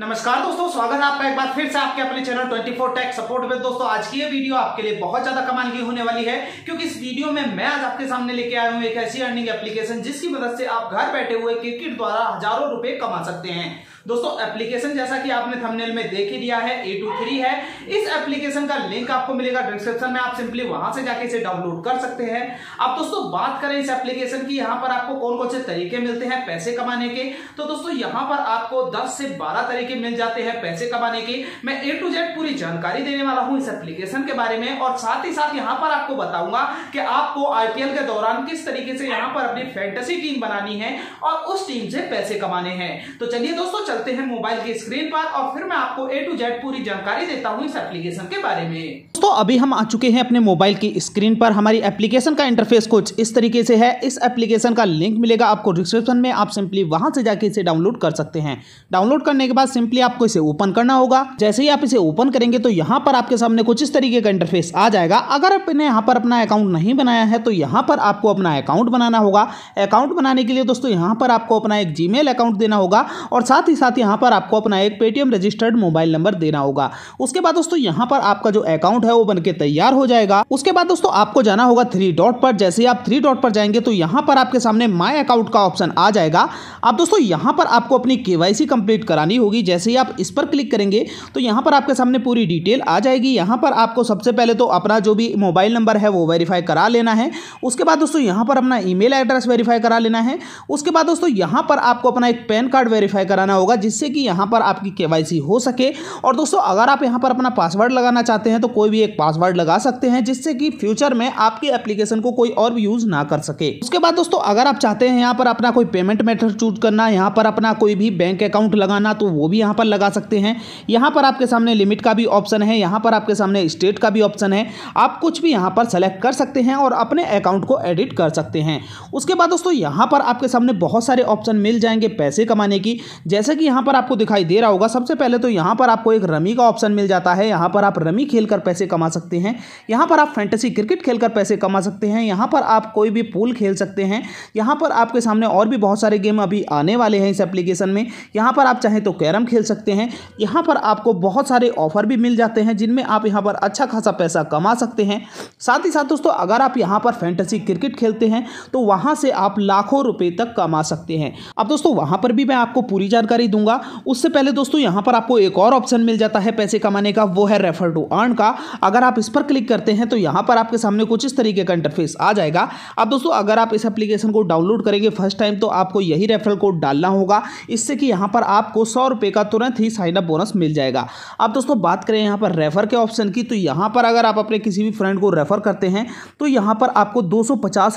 नमस्कार दोस्तों स्वागत है आपका एक बार फिर से आपके अपने चैनल 24 टेक सपोर्ट में दोस्तों आज की ये वीडियो आपके लिए बहुत ज्यादा कमाल की होने वाली है क्योंकि इस वीडियो में मैं आज आपके सामने लेके आया हूँ एक ऐसी अर्निंग एप्लीकेशन जिसकी मदद से आप घर बैठे हुए क्रिकेट द्वारा हजारों रुपए कमा सकते हैं दोस्तों एप्लीकेशन जैसा कि आपने थंबनेल में देख ही दिया है ए टू थ्री है इस एप्लीकेशन का लिंक आपको मिलेगा डिस्क्रिप्शन में आप सिंपली वहां से जाके इसे डाउनलोड कर सकते हैं अब दोस्तों बात करें इस एप्लीकेशन की यहाँ पर आपको कौन कौन से तरीके मिलते हैं पैसे कमाने के तो दोस्तों यहाँ पर आपको दस से बारह तरीके मिल जाते हैं पैसे कमाने के मैं ए टू जेड पूरी जानकारी देने वाला हूं इस एप्लीकेशन के बारे में और साथ ही साथ यहाँ पर आपको बताऊंगा कि आपको आईपीएल के दौरान किस तरीके से यहाँ पर अपनी फैंटेसी टीम बनानी है और उस टीम से पैसे कमाने हैं तो चलिए दोस्तों चलते हैं मोबाइल की स्क्रीन पर और फिर मैं आपको ए टू जेड पूरी जानकारी देता हूँ इस एप्लीकेशन के बारे में तो अभी हम आ चुके हैं अपने मोबाइल की स्क्रीन पर हमारी एप्लीकेशन का इंटरफेस कुछ इस तरीके से है इस एप्लीकेशन का लिंक मिलेगा आपको डिस्क्रिप्शन में आप सिंपली वहां से जाके इसे डाउनलोड कर सकते हैं डाउनलोड करने के बाद सिंपली आपको इसे ओपन करना होगा जैसे ही आप इसे ओपन करेंगे तो यहाँ पर आपके सामने कुछ इस तरीके का इंटरफेस आ जाएगा अगर आपने यहाँ पर अपना अकाउंट नहीं बनाया है तो यहाँ पर आपको अपना अकाउंट बनाना होगा अकाउंट बनाने के लिए दोस्तों यहाँ पर आपको अपना एक जी अकाउंट देना होगा और साथ ही साथ यहाँ पर आपको अपना एक पेटीएम रजिस्टर्ड मोबाइल नंबर देना होगा उसके बाद दोस्तों यहाँ पर आपका जो अकाउंट है वो बनके तैयार हो जाएगा उसके बाद दोस्तों आपको जाना होगा थ्री डॉट पर जैसे ही आप थ्री डॉट पर जाएंगे तो यहाँ पर आपके सामने माई अकाउंट का ऑप्शन आ जाएगा अब दोस्तों यहाँ पर आपको अपनी के कंप्लीट करानी होगी जैसे ही आप इस पर क्लिक करेंगे तो यहाँ पर आपके सामने पूरी डिटेल आ जाएगी यहाँ पर आपको सबसे पहले तो अपना जो भी मोबाइल नंबर है वो वेरीफाई करा लेना है उसके बाद दोस्तों यहाँ पर अपना ई एड्रेस वेरीफाई करा लेना है उसके बाद दोस्तों यहाँ पर आपको अपना एक पैन कार्ड वेरीफाई कराना होगा होगा जिससे कि यहाँ पर आपकी के हो सके और दोस्तों अगर आप यहाँ पर अपना पासवर्ड लगाना चाहते हैं तो कोई भी एक पासवर्ड लगा सकते हैं जिससे कि फ्यूचर में आपकी एप्लीकेशन को कोई और भी यूज़ ना कर सके उसके बाद दोस्तों अगर आप चाहते हैं यहाँ पर अपना कोई पेमेंट मेथड चूज करना यहाँ पर अपना कोई भी बैंक अकाउंट लगाना तो वो भी यहाँ पर लगा सकते हैं यहाँ पर आपके सामने लिमिट का भी ऑप्शन है यहाँ पर आपके सामने स्टेट का भी ऑप्शन है आप कुछ भी यहाँ पर सेलेक्ट कर सकते हैं और अपने अकाउंट को एडिट कर सकते हैं उसके बाद दोस्तों यहाँ पर आपके सामने बहुत सारे ऑप्शन मिल जाएंगे पैसे कमाने की जैसे कि कि यहाँ पर आपको दिखाई दे रहा होगा सबसे पहले तो यहाँ पर आपको एक रमी का ऑप्शन मिल जाता है यहाँ पर आप रमी खेलकर पैसे कमा सकते हैं यहाँ पर आप फैंटेसी क्रिकेट खेलकर पैसे कमा सकते हैं यहाँ पर आप कोई भी पूल खेल सकते हैं यहाँ पर आपके सामने और भी बहुत सारे गेम अभी आने वाले हैं इस एप्लीकेशन में यहाँ पर आप चाहें तो कैरम खेल सकते हैं यहाँ पर आपको बहुत सारे ऑफर भी मिल जाते हैं जिनमें आप यहाँ पर अच्छा खासा पैसा कमा सकते हैं साथ ही साथ दोस्तों अगर आप यहाँ पर फैंटेसी क्रिकेट खेलते हैं तो वहाँ से आप लाखों रुपये तक कमा सकते हैं अब दोस्तों वहाँ पर भी मैं आपको पूरी जानकारी दूंगा उससे पहले दोस्तों यहां पर आपको एक और ऑप्शन मिल जाता है पैसे कमाने का वो है रेफर टू अर्न का अगर आप इस पर क्लिक करते हैं तो यहां पर आपके सामने कुछ इस तरीके का इंटरफेस आ जाएगा अब दोस्तों अगर आप इस एप्लीकेशन को डाउनलोड करेंगे फर्स्ट टाइम तो आपको यही रेफरल कोड डालना होगा इससे कि यहां पर आपको सौ रुपए का तुरंत ही साइनअप बोनस मिल जाएगा अब दोस्तों बात करें यहां पर रेफर के ऑप्शन की तो यहां पर अगर आप अपने किसी भी फ्रेंड को रेफर करते हैं तो यहां पर आपको दो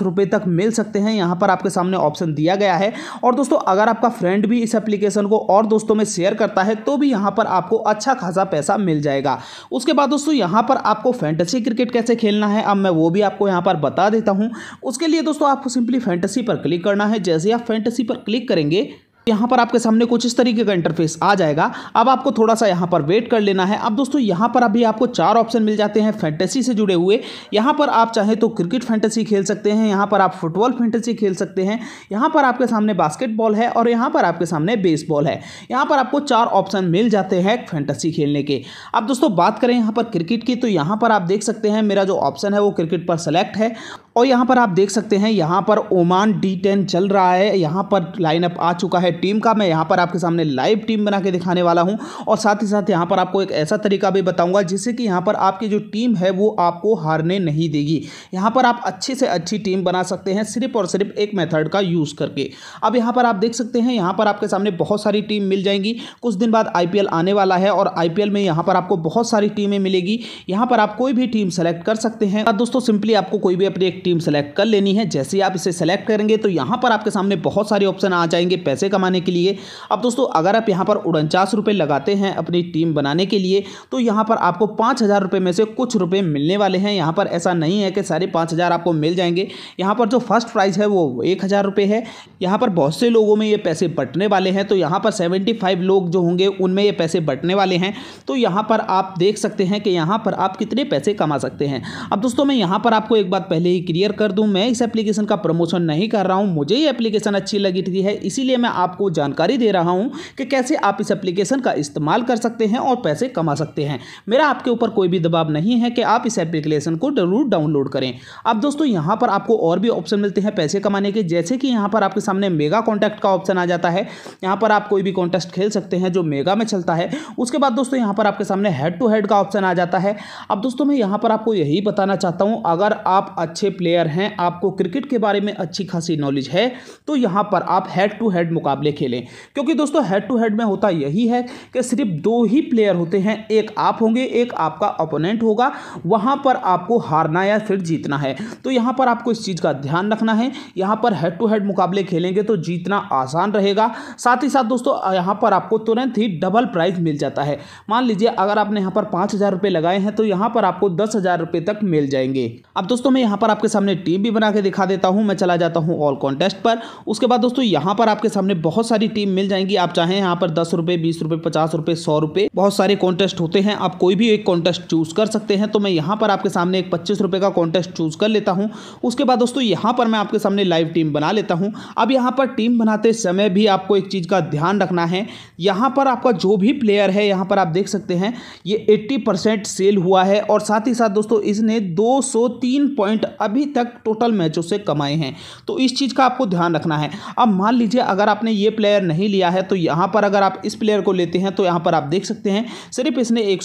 रुपए तक मिल सकते हैं यहां पर आपके सामने ऑप्शन दिया गया है और दोस्तों अगर आपका फ्रेंड भी इस एप्लीकेशन को और दोस्तों में शेयर करता है तो भी यहाँ पर आपको अच्छा खासा पैसा मिल जाएगा उसके बाद दोस्तों यहाँ पर आपको फैंटेसी क्रिकेट कैसे खेलना है अब मैं वो भी आपको यहाँ पर बता देता हूँ उसके लिए दोस्तों आपको सिंपली फैंटसी पर क्लिक करना है जैसे आप फैंटसी पर क्लिक करेंगे यहाँ पर आपके सामने कुछ इस तरीके का इंटरफेस आ जाएगा अब आपको थोड़ा सा यहाँ पर वेट कर लेना है अब दोस्तों यहाँ पर अभी आपको चार ऑप्शन मिल जाते हैं फैंटेसी से जुड़े हुए यहाँ पर आप चाहे तो क्रिकेट फैंटेसी खेल सकते हैं यहाँ पर आप फुटबॉल फैंटेसी खेल सकते हैं यहाँ पर आपके सामने बास्केटबॉल है और यहाँ पर आपके सामने बेसबॉल है यहाँ पर आपको चार ऑप्शन मिल जाते हैं फैंटेसी खेलने के अब दोस्तों बात करें यहाँ पर क्रिकेट की तो यहाँ पर आप देख सकते हैं मेरा जो ऑप्शन है वो क्रिकेट पर सेलेक्ट है और यहाँ पर आप देख सकते हैं यहाँ पर ओमान डी टेन चल रहा है यहाँ पर लाइनअप आ चुका है टीम का मैं यहाँ पर आपके सामने लाइव टीम बना के दिखाने वाला हूँ और साथ ही साथ यहाँ पर आपको एक ऐसा तरीका भी बताऊँगा जिससे कि यहाँ पर आपकी जो टीम है वो आपको हारने नहीं देगी यहाँ पर आप अच्छे से अच्छी टीम बना सकते हैं सिर्फ और सिर्फ एक मेथड का यूज़ करके अब यहाँ पर आप देख सकते हैं यहाँ पर आपके सामने बहुत सारी टीम मिल जाएंगी कुछ दिन बाद आई आने वाला है और आई में यहाँ पर आपको बहुत सारी टीमें मिलेगी यहाँ पर आप कोई भी टीम सेलेक्ट कर सकते हैं दोस्तों सिंपली आपको कोई भी अपनी एक टीम सेलेक्ट कर लेनी है जैसे ही आप इसे सेलेक्ट करेंगे तो यहाँ पर आपके सामने बहुत सारे ऑप्शन आ जाएंगे पैसे कमाने के लिए अब दोस्तों अगर आप यहाँ पर उनचास रुपये लगाते हैं अपनी टीम बनाने के लिए तो यहाँ पर आपको पाँच हज़ार रुपये में से कुछ रुपये मिलने वाले हैं यहाँ पर ऐसा नहीं है कि सारे पाँच हज़ार आपको मिल जाएंगे यहाँ पर जो फर्स्ट प्राइज़ है वो एक हज़ार रुपये है यहाँ पर बहुत से लोगों में ये पैसे बटने वाले हैं तो यहाँ पर सेवेंटी फाइव लोग जो होंगे उनमें ये पैसे बटने वाले हैं तो यहाँ पर आप देख सकते हैं कि यहाँ पर आप कितने पैसे कमा सकते हैं अब दोस्तों मैं यहाँ पर आपको एक बात पहले ही क्लियर कर दूं मैं इस एप्लीकेशन का प्रमोशन नहीं कर रहा हूं मुझे ये एप्लीकेशन अच्छी लगी थी है इसीलिए मैं आपको जानकारी दे रहा हूं कि कैसे आप इस एप्लीकेशन का इस्तेमाल कर सकते हैं और पैसे कमा सकते हैं मेरा आपके ऊपर कोई भी दबाव नहीं है कि आप इस एप्लीकेशन को जरूर डाउनलोड करें अब दोस्तों यहाँ पर आपको और भी ऑप्शन मिलते हैं पैसे कमाने के जैसे कि यहाँ पर आपके सामने मेगा कॉन्टैक्ट का ऑप्शन आ जाता है यहाँ पर आप कोई भी कॉन्टेस्ट खेल सकते हैं जो मेगा में चलता है उसके बाद दोस्तों यहाँ पर आपके सामने हेड टू हेड का ऑप्शन आ जाता है अब दोस्तों मैं यहाँ पर आपको यही बताना चाहता हूँ अगर आप अच्छे प्ले प्लेयर हैं आपको क्रिकेट के बारे में अच्छी खासी नॉलेज है तो यहाँ पर आप हेड टू हेड मुकाबले खेलें क्योंकि दोस्तों हेड टू हेड में होता यही है कि सिर्फ दो ही प्लेयर होते हैं एक आप होंगे एक आपका ओपोनेंट होगा वहाँ पर आपको हारना या फिर जीतना है तो यहाँ पर आपको इस चीज़ का ध्यान रखना है यहाँ पर हेड टू हेड मुकाबले खेलेंगे तो जीतना आसान रहेगा साथ ही साथ दोस्तों यहाँ पर आपको तुरंत ही डबल प्राइज मिल जाता है मान लीजिए अगर आपने यहाँ पर पाँच हज़ार लगाए हैं तो यहाँ पर आपको दस हज़ार तक मिल जाएंगे अब दोस्तों में यहाँ पर आपके आपके सामने टीम भी बना के दिखा देता हूँ मैं चला जाता हूँ ऑल कॉन्टेस्ट पर उसके बाद दोस्तों यहाँ पर आपके सामने बहुत सारी टीम मिल जाएंगी आप चाहें यहाँ पर दस रुपये बीस रुपये पचास रुपये सौ रुपये बहुत सारे कॉन्टेस्ट होते हैं आप कोई भी एक कॉन्टेस्ट चूज कर सकते हैं तो मैं यहाँ पर आपके सामने एक पच्चीस रुपये का कॉन्टेस्ट चूज कर लेता हूँ उसके बाद दोस्तों यहाँ पर मैं आपके सामने लाइव टीम बना लेता हूँ अब यहाँ पर टीम बनाते समय भी आपको एक चीज़ का ध्यान रखना है यहाँ पर आपका जो भी प्लेयर है यहाँ पर आप देख सकते हैं ये एट्टी सेल हुआ है और साथ ही साथ दोस्तों इसने 203 पॉइंट अब अभी तक टोटल मैचों से कमाए हैं तो इस चीज़ का आपको ध्यान रखना है अब मान लीजिए अगर आपने ये प्लेयर नहीं लिया है तो यहाँ पर अगर आप इस प्लेयर को लेते हैं तो यहाँ पर आप देख सकते हैं सिर्फ इसने एक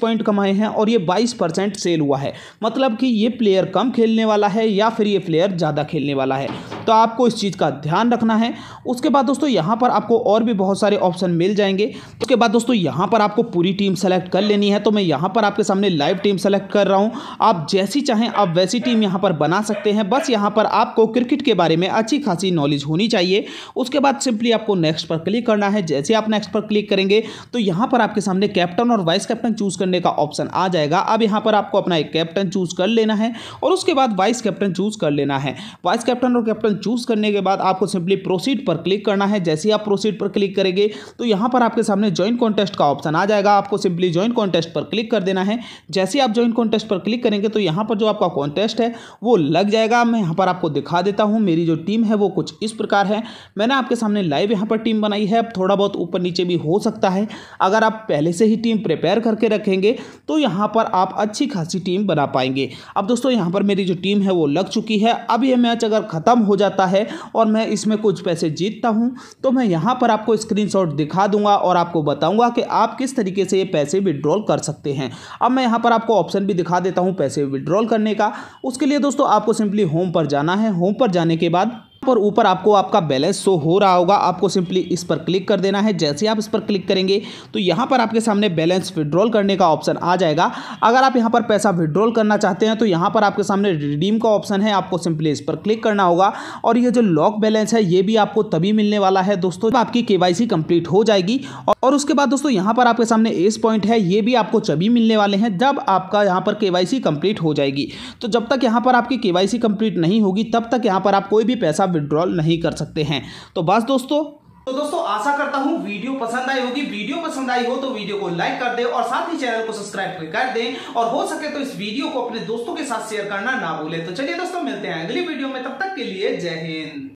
पॉइंट कमाए हैं और ये बाईस सेल हुआ है मतलब कि ये प्लेयर कम खेलने वाला है या फिर ये प्लेयर ज़्यादा खेलने वाला है तो आपको इस चीज़ का ध्यान रखना है उसके बाद दोस्तों यहाँ पर आपको और भी बहुत सारे ऑप्शन मिल जाएंगे उसके बाद दोस्तों यहाँ पर आपको पूरी टीम सेलेक्ट कर लेनी है तो मैं यहाँ पर आपके सामने लाइव टीम सेलेक्ट कर रहा हूँ आप जैसी चाहें आप वैसी टीम यहाँ पर बना सकते हैं बस यहाँ पर आपको क्रिकेट के बारे में अच्छी खासी नॉलेज होनी चाहिए उसके बाद सिंपली आपको नेक्स्ट पर क्लिक करना है जैसे आप नेक्स्ट पर क्लिक करेंगे तो यहाँ पर आपके सामने कैप्टन और वाइस कैप्टन चूज करने का ऑप्शन आ जाएगा अब यहाँ पर आपको अपना एक कैप्टन चूज कर लेना है और उसके बाद वाइस कैप्टन चूज कर लेना है वाइस कैप्टन और कैप्टन चूज करने के बाद आपको सिंपली प्रोसीड पर क्लिक करना है जैसे आप प्रोसीड पर क्लिक करेंगे तो यहाँ पर आपके सामने ज्वाइन कॉन्टेस्ट का ऑप्शन आ जाएगा आपको सिंपली ज्वाइन कॉन्टेस्ट पर क्लिक कर देना है जैसे आप ज्वाइन कॉन्टेस्ट पर क्लिक करेंगे तो यहाँ पर जो आपका कॉन्टेस्ट है वो लग जाएगा मैं यहाँ पर आपको दिखा देता हूँ मेरी जो टीम है वो कुछ इस प्रकार है मैंने आपके सामने लाइव यहाँ पर टीम बनाई है अब थोड़ा बहुत ऊपर नीचे भी हो सकता है अगर आप पहले से ही टीम प्रिपेयर करके रखेंगे तो यहाँ पर आप अच्छी खासी टीम बना पाएंगे अब दोस्तों यहाँ पर मेरी जो टीम है वो लग चुकी है अब ये मैच अगर ख़त्म हो जाता है और मैं इसमें कुछ पैसे जीतता हूँ तो मैं यहाँ पर आपको स्क्रीन दिखा दूंगा और आपको बताऊँगा कि आप किस तरीके से ये पैसे विड्रॉल कर सकते हैं अब मैं यहाँ पर आपको ऑप्शन भी दिखा देता हूँ पैसे विड्रॉल करने का उसके लिए दोस्तों आपको सिंपली होम पर जाना है होम पर जाने के बाद पर ऊपर आपको आपका बैलेंस शो हो रहा होगा आपको सिंपली इस पर क्लिक कर देना है जैसे आप इस पर क्लिक करेंगे तो यहां पर आपके सामने बैलेंस विड्रॉल करने का ऑप्शन आ जाएगा अगर आप यहां पर पैसा विड्रॉल करना चाहते हैं तो यहां पर आपके सामने रिडीम का ऑप्शन है आपको सिंपली इस पर क्लिक करना होगा और ये जो लॉक बैलेंस है ये भी आपको तभी मिलने वाला है दोस्तों आपकी के कंप्लीट हो जाएगी और उसके बाद दोस्तों यहाँ पर आपके सामने एस पॉइंट है ये भी आपको तभी मिलने वाले हैं जब आपका यहाँ पर के कंप्लीट हो जाएगी तो जब तक यहाँ पर आपकी के कंप्लीट नहीं होगी तब तक यहाँ पर आप कोई भी पैसा विड्रॉल नहीं कर सकते हैं तो बस दोस्तों तो दोस्तों आशा करता हूँ वीडियो पसंद आई होगी वीडियो पसंद आई हो तो वीडियो को लाइक कर दे और साथ ही चैनल को सब्सक्राइब कर दें और हो सके तो इस वीडियो को अपने दोस्तों के साथ शेयर करना ना भूले तो चलिए दोस्तों मिलते हैं अगली वीडियो में तब तक के लिए जय हिंद